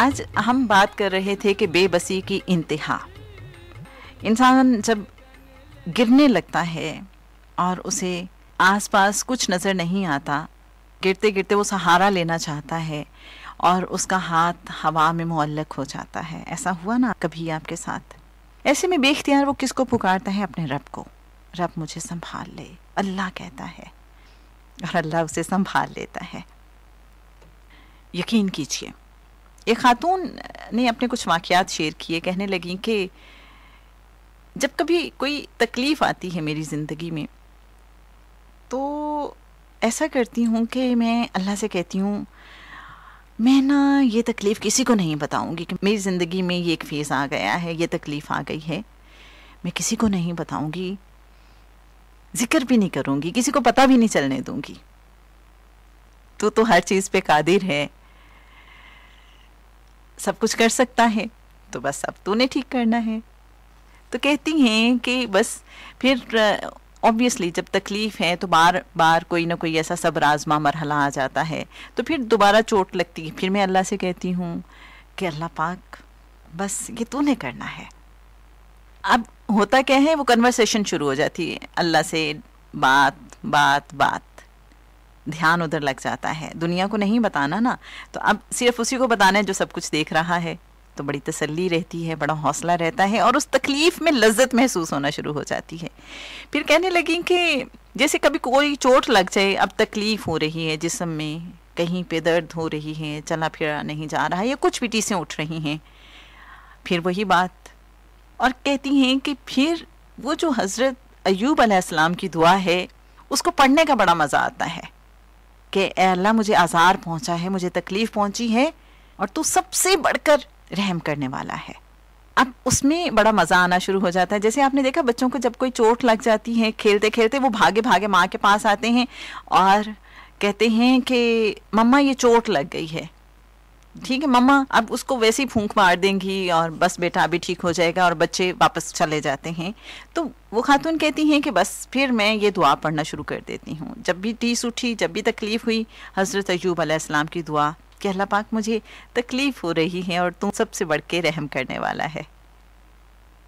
आज हम बात कर रहे थे कि बेबसी की इंतहा इंसान जब गिरने लगता है और उसे आसपास कुछ नज़र नहीं आता गिरते गिरते वो सहारा लेना चाहता है और उसका हाथ हवा में मुअल्लक हो जाता है ऐसा हुआ ना कभी आपके साथ ऐसे में बेख्तियार वो किसको पुकारता है अपने रब को रब मुझे संभाल ले अल्लाह कहता है और अल्लाह उसे संभाल लेता है यकीन कीजिए एक खातून ने अपने कुछ वाक़ात शेयर किए कहने लगी कि जब कभी कोई तकलीफ़ आती है मेरी ज़िंदगी में तो ऐसा करती हूँ कि मैं अल्लाह से कहती हूँ मैं ना ये तकलीफ़ किसी को नहीं बताऊँगी कि मेरी ज़िंदगी में ये एक फेज़ आ गया है ये तकलीफ़ आ गई है मैं किसी को नहीं बताऊँगी ज़िक्र भी नहीं करूँगी किसी को पता भी नहीं चलने दूँगी तो तो हर चीज़ पे कादिर है सब कुछ कर सकता है तो बस अब तूने ठीक करना है तो कहती हैं कि बस फिर ऑब्वियसली जब तकलीफ़ है तो बार बार कोई ना कोई ऐसा सब राजमा मरहला आ जाता है तो फिर दोबारा चोट लगती है फिर मैं अल्लाह से कहती हूँ कि अल्लाह पाक बस ये तूने करना है अब होता क्या है वो कन्वर्सेशन शुरू हो जाती है अल्लाह से बात बात बात ध्यान उधर लग जाता है दुनिया को नहीं बताना ना तो अब सिर्फ उसी को बताना है जो सब कुछ देख रहा है तो बड़ी तसल्ली रहती है बड़ा हौसला रहता है और उस तकलीफ़ में लज्जत महसूस होना शुरू हो जाती है फिर कहने लगी कि जैसे कभी कोई चोट लग जाए अब तकलीफ़ हो रही है जिसम में कहीं पे दर्द हो रही है चला फिरा नहीं जा रहा है या कुछ भी टीसें उठ रही हैं फिर वही बात और कहती हैं कि फिर वो जो हज़रत अयूब अलैहिस्सलाम की दुआ है उसको पढ़ने का बड़ा मज़ा आता है कि अल्लाह मुझे आज़ार पहुंचा है मुझे तकलीफ़ पहुंची है और तू सबसे बढ़कर रहम करने वाला है अब उसमें बड़ा मज़ा आना शुरू हो जाता है जैसे आपने देखा बच्चों को जब कोई चोट लग जाती है खेलते खेलते वो भागे भागे माँ के पास आते हैं और कहते हैं कि मम्मा ये चोट लग गई है ठीक है मम्मा अब उसको वैसे ही फूंक मार देंगी और बस बेटा अभी ठीक हो जाएगा और बच्चे वापस चले जाते हैं तो वो खातून कहती हैं कि बस फिर मैं ये दुआ पढ़ना शुरू कर देती हूँ जब भी टीस उठी जब भी तकलीफ़ हुई हज़रत अयूब आसमाम की दुआ कि अल्लाह पाक मुझे तकलीफ़ हो रही है और तुम सबसे बढ़ के रहम करने वाला है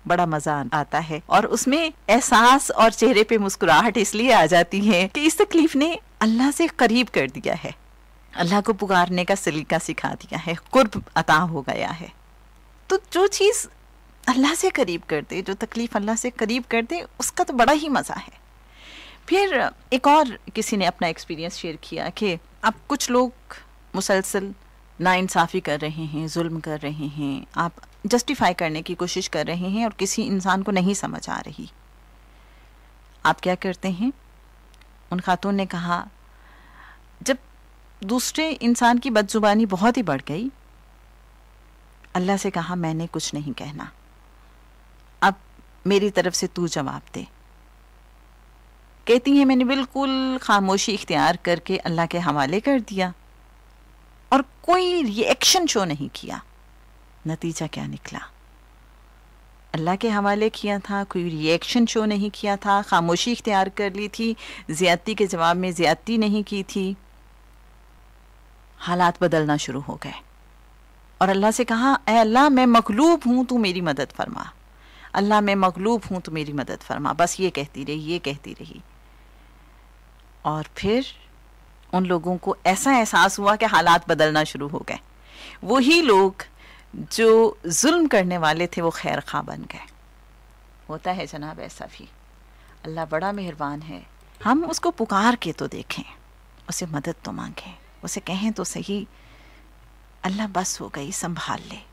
बड़ा मज़ा आता है और उसमें एहसास और चेहरे पे मुस्कुराहट इसलिए आ जाती है कि इस तकलीफ ने अल्लाह से करीब कर दिया है अल्लाह को पुकारने का सलीका सिखा दिया है कुर्ब अता हो गया है तो जो चीज़ अल्लाह से करीब कर दे जो तकलीफ़ अल्लाह से करीब कर दे उसका तो बड़ा ही मज़ा है फिर एक और किसी ने अपना एक्सपीरियंस शेयर किया कि अब कुछ लोग मुसलसल नाइंसाफ़ी कर रहे हैं जुल्म कर रहे हैं आप जस्टिफाई करने की कोशिश कर रहे हैं और किसी इंसान को नहीं समझ आ रही आप क्या करते हैं उन खातून ने कहा जब दूसरे इंसान की बदजुबानी बहुत ही बढ़ गई अल्लाह से कहा मैंने कुछ नहीं कहना अब मेरी तरफ से तू जवाब दे कहती है मैंने बिल्कुल खामोशी इख्तियार करके अल्लाह के हवाले कर दिया और कोई रिएक्शन शो नहीं किया नतीजा क्या निकला अल्लाह के हवाले किया था कोई रिएक्शन शो नहीं किया था खामोशी इख्तियार कर ली थी ज़्यादती के जवाब में ज़्यादती नहीं की थी हालात बदलना शुरू हो गए और अल्लाह से कहा ए अल्लाह मैं मकलूब हूँ तू मेरी मदद फरमा अल्लाह मैं मकलूब हूँ तो मेरी मदद फरमा बस ये कहती रही ये कहती रही और फिर उन लोगों को ऐसा एहसास हुआ कि हालात बदलना शुरू हो गए वही लोग जो जुल्म करने वाले थे वो खैर खा बन गए होता है जनाब ऐसा भी अल्लाह बड़ा मेहरबान है हम उसको पुकार के तो देखें उसे मदद तो मांगें उसे कहें तो सही अल्लाह बस हो गई संभाल ले